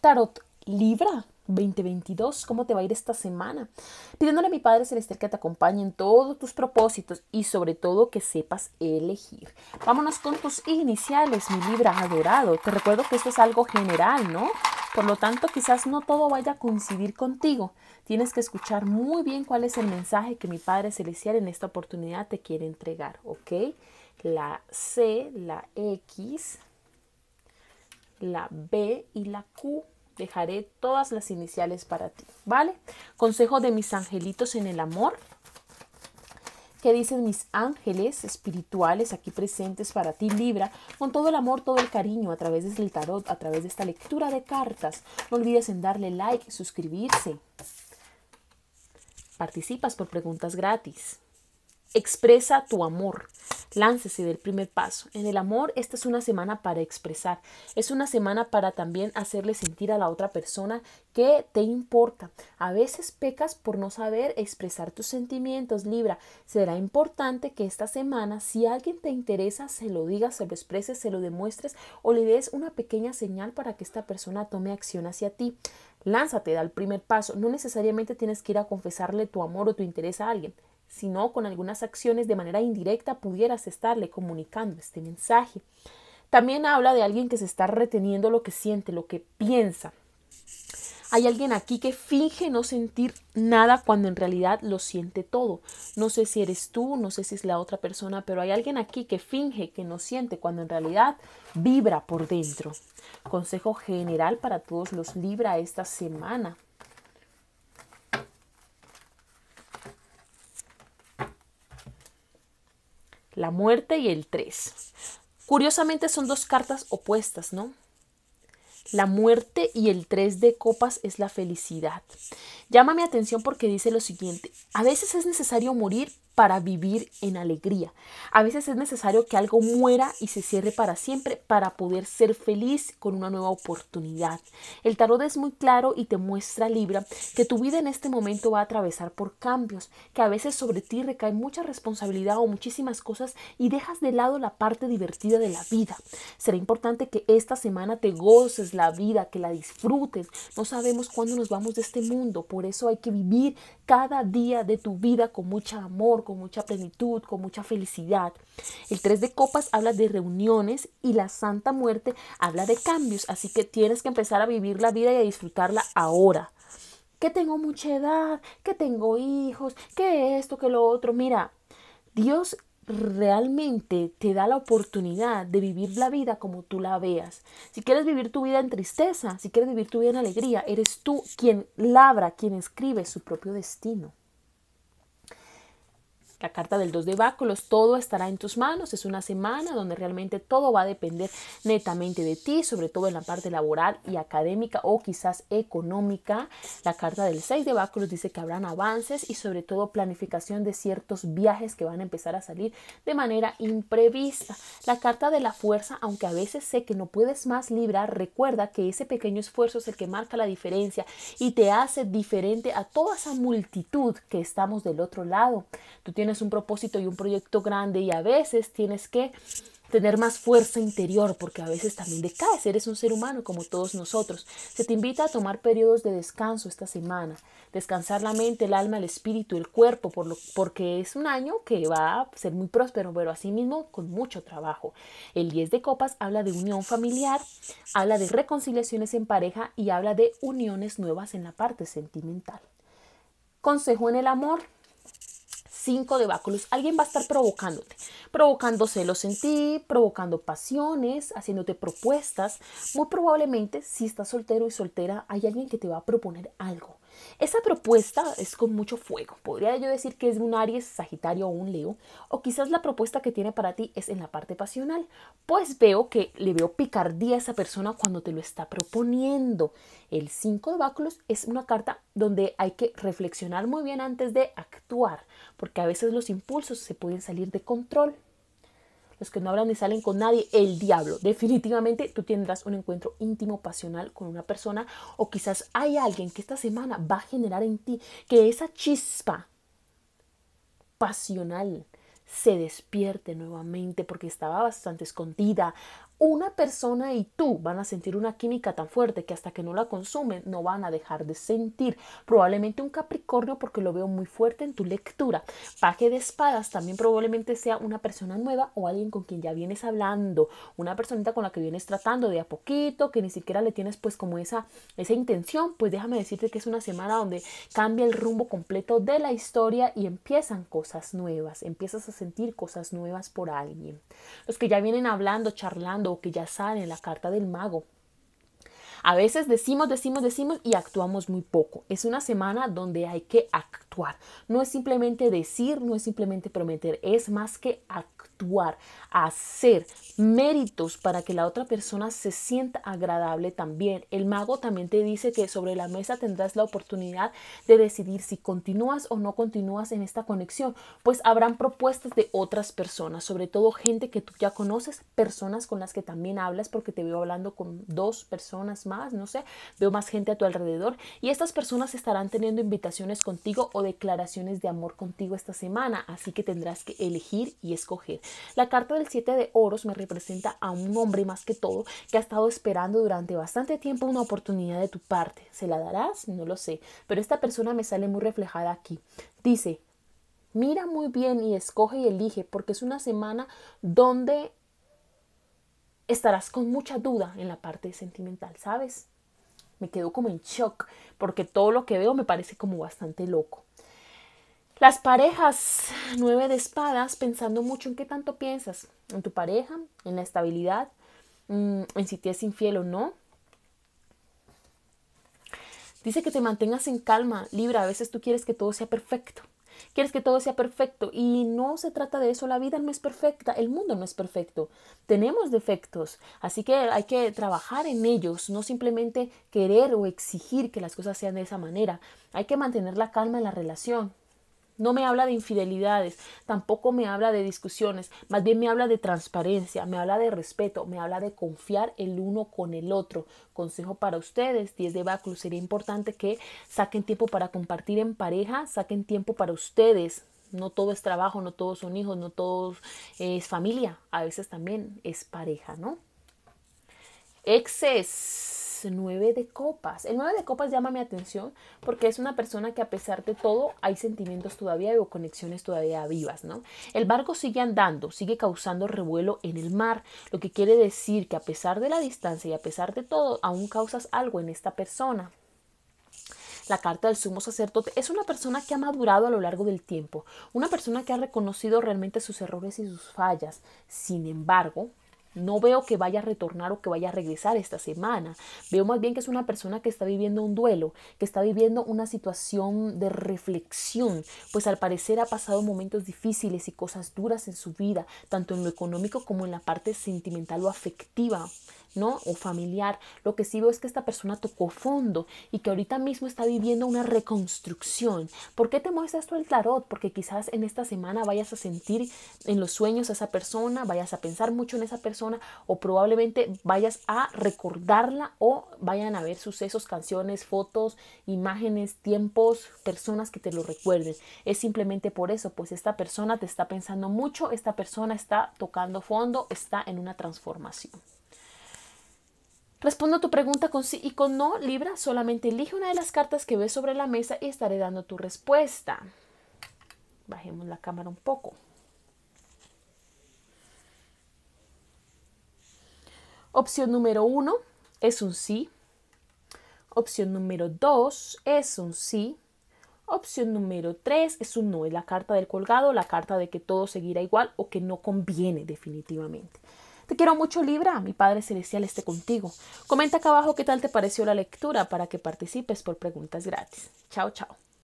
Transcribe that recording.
Tarot Libra 2022, ¿cómo te va a ir esta semana? Pidiéndole a mi Padre Celestial que te acompañe en todos tus propósitos y sobre todo que sepas elegir. Vámonos con tus iniciales, mi Libra adorado. Te recuerdo que esto es algo general, ¿no? Por lo tanto, quizás no todo vaya a coincidir contigo. Tienes que escuchar muy bien cuál es el mensaje que mi Padre Celestial en esta oportunidad te quiere entregar, ¿ok? La C, la X, la B y la Q. Dejaré todas las iniciales para ti, ¿vale? Consejo de mis angelitos en el amor. ¿Qué dicen mis ángeles espirituales aquí presentes para ti, Libra? Con todo el amor, todo el cariño, a través del tarot, a través de esta lectura de cartas. No olvides en darle like, suscribirse. Participas por preguntas gratis. Expresa tu amor. Láncese del primer paso. En el amor, esta es una semana para expresar. Es una semana para también hacerle sentir a la otra persona que te importa. A veces pecas por no saber expresar tus sentimientos, Libra. Será importante que esta semana, si alguien te interesa, se lo digas, se lo expreses, se lo demuestres o le des una pequeña señal para que esta persona tome acción hacia ti. Lánzate, da el primer paso. No necesariamente tienes que ir a confesarle tu amor o tu interés a alguien sino con algunas acciones de manera indirecta pudieras estarle comunicando este mensaje. También habla de alguien que se está reteniendo lo que siente, lo que piensa. Hay alguien aquí que finge no sentir nada cuando en realidad lo siente todo. No sé si eres tú, no sé si es la otra persona, pero hay alguien aquí que finge que no siente cuando en realidad vibra por dentro. Consejo general para todos los Libra esta semana. la muerte y el 3. Curiosamente son dos cartas opuestas, ¿no? La muerte y el 3 de copas es la felicidad. Llama mi atención porque dice lo siguiente, a veces es necesario morir para vivir en alegría. A veces es necesario que algo muera y se cierre para siempre para poder ser feliz con una nueva oportunidad. El tarot es muy claro y te muestra Libra que tu vida en este momento va a atravesar por cambios, que a veces sobre ti recae mucha responsabilidad o muchísimas cosas y dejas de lado la parte divertida de la vida. Será importante que esta semana te goces la vida, que la disfrutes. No sabemos cuándo nos vamos de este mundo, por eso hay que vivir cada día de tu vida con mucho amor con mucha plenitud, con mucha felicidad. El 3 de copas habla de reuniones y la Santa Muerte habla de cambios, así que tienes que empezar a vivir la vida y a disfrutarla ahora. Que tengo mucha edad, que tengo hijos, que esto, que lo otro. Mira, Dios realmente te da la oportunidad de vivir la vida como tú la veas. Si quieres vivir tu vida en tristeza, si quieres vivir tu vida en alegría, eres tú quien labra, quien escribe su propio destino la carta del 2 de báculos, todo estará en tus manos, es una semana donde realmente todo va a depender netamente de ti, sobre todo en la parte laboral y académica o quizás económica. La carta del 6 de báculos dice que habrán avances y sobre todo planificación de ciertos viajes que van a empezar a salir de manera imprevista. La carta de la fuerza, aunque a veces sé que no puedes más librar, recuerda que ese pequeño esfuerzo es el que marca la diferencia y te hace diferente a toda esa multitud que estamos del otro lado. Tú tienes un propósito y un proyecto grande y a veces tienes que tener más fuerza interior, porque a veces también decaes, eres un ser humano como todos nosotros. Se te invita a tomar periodos de descanso esta semana, descansar la mente, el alma, el espíritu, el cuerpo, porque es un año que va a ser muy próspero, pero mismo con mucho trabajo. El 10 de copas habla de unión familiar, habla de reconciliaciones en pareja y habla de uniones nuevas en la parte sentimental. Consejo en el amor, cinco de báculos, alguien va a estar provocándote, provocando celos en ti, provocando pasiones, haciéndote propuestas. Muy probablemente, si estás soltero y soltera, hay alguien que te va a proponer algo esa propuesta es con mucho fuego. Podría yo decir que es un Aries, Sagitario o un Leo. O quizás la propuesta que tiene para ti es en la parte pasional. Pues veo que le veo picardía a esa persona cuando te lo está proponiendo. El 5 de báculos es una carta donde hay que reflexionar muy bien antes de actuar. Porque a veces los impulsos se pueden salir de control los que no hablan ni salen con nadie, el diablo. Definitivamente tú tendrás un encuentro íntimo, pasional con una persona o quizás hay alguien que esta semana va a generar en ti que esa chispa pasional se despierte nuevamente porque estaba bastante escondida una persona y tú van a sentir una química tan fuerte que hasta que no la consumen no van a dejar de sentir. Probablemente un Capricornio porque lo veo muy fuerte en tu lectura. Paje de espadas también probablemente sea una persona nueva o alguien con quien ya vienes hablando, una personita con la que vienes tratando de a poquito, que ni siquiera le tienes pues como esa, esa intención, pues déjame decirte que es una semana donde cambia el rumbo completo de la historia y empiezan cosas nuevas, empiezas a sentir cosas nuevas por alguien. Los que ya vienen hablando, charlando, o que ya sale en la carta del mago. A veces decimos, decimos, decimos y actuamos muy poco. Es una semana donde hay que actuar. No es simplemente decir, no es simplemente prometer, es más que actuar actuar, hacer méritos para que la otra persona se sienta agradable también. El mago también te dice que sobre la mesa tendrás la oportunidad de decidir si continúas o no continúas en esta conexión, pues habrán propuestas de otras personas, sobre todo gente que tú ya conoces, personas con las que también hablas, porque te veo hablando con dos personas más, no sé, veo más gente a tu alrededor y estas personas estarán teniendo invitaciones contigo o declaraciones de amor contigo esta semana, así que tendrás que elegir y escoger. La carta del 7 de oros me representa a un hombre más que todo que ha estado esperando durante bastante tiempo una oportunidad de tu parte. ¿Se la darás? No lo sé, pero esta persona me sale muy reflejada aquí. Dice, mira muy bien y escoge y elige porque es una semana donde estarás con mucha duda en la parte sentimental, ¿sabes? Me quedo como en shock porque todo lo que veo me parece como bastante loco. Las parejas, nueve de espadas, pensando mucho en qué tanto piensas, en tu pareja, en la estabilidad, mm, en si te es infiel o no. Dice que te mantengas en calma, Libra, a veces tú quieres que todo sea perfecto, quieres que todo sea perfecto y no se trata de eso, la vida no es perfecta, el mundo no es perfecto, tenemos defectos, así que hay que trabajar en ellos, no simplemente querer o exigir que las cosas sean de esa manera, hay que mantener la calma en la relación, no me habla de infidelidades, tampoco me habla de discusiones, más bien me habla de transparencia, me habla de respeto, me habla de confiar el uno con el otro. Consejo para ustedes, 10 de báculo, sería importante que saquen tiempo para compartir en pareja, saquen tiempo para ustedes. No todo es trabajo, no todos son hijos, no todos es familia, a veces también es pareja, ¿no? Exces nueve de copas. El nueve de copas llama mi atención porque es una persona que a pesar de todo hay sentimientos todavía o conexiones todavía vivas, ¿no? El barco sigue andando, sigue causando revuelo en el mar, lo que quiere decir que a pesar de la distancia y a pesar de todo, aún causas algo en esta persona. La carta del sumo sacerdote es una persona que ha madurado a lo largo del tiempo, una persona que ha reconocido realmente sus errores y sus fallas. Sin embargo, no veo que vaya a retornar o que vaya a regresar esta semana. Veo más bien que es una persona que está viviendo un duelo, que está viviendo una situación de reflexión, pues al parecer ha pasado momentos difíciles y cosas duras en su vida, tanto en lo económico como en la parte sentimental o afectiva. O familiar. Lo que sí veo es que esta persona tocó fondo y que ahorita mismo está viviendo una reconstrucción. ¿Por qué te muestra esto el tarot? Porque quizás en esta semana vayas a sentir en los sueños a esa persona, vayas a pensar mucho en esa persona o probablemente vayas a recordarla o vayan a ver sucesos, canciones, fotos, imágenes, tiempos, personas que te lo recuerden. Es simplemente por eso, pues esta persona te está pensando mucho, esta persona está tocando fondo, está en una transformación. Respondo a tu pregunta con sí y con no, Libra. Solamente elige una de las cartas que ves sobre la mesa y estaré dando tu respuesta. Bajemos la cámara un poco. Opción número uno es un sí. Opción número 2 es un sí. Opción número 3 es un no, es la carta del colgado, la carta de que todo seguirá igual o que no conviene definitivamente. Te quiero mucho Libra, mi Padre Celestial esté contigo. Comenta acá abajo qué tal te pareció la lectura para que participes por preguntas gratis. Chao, chao.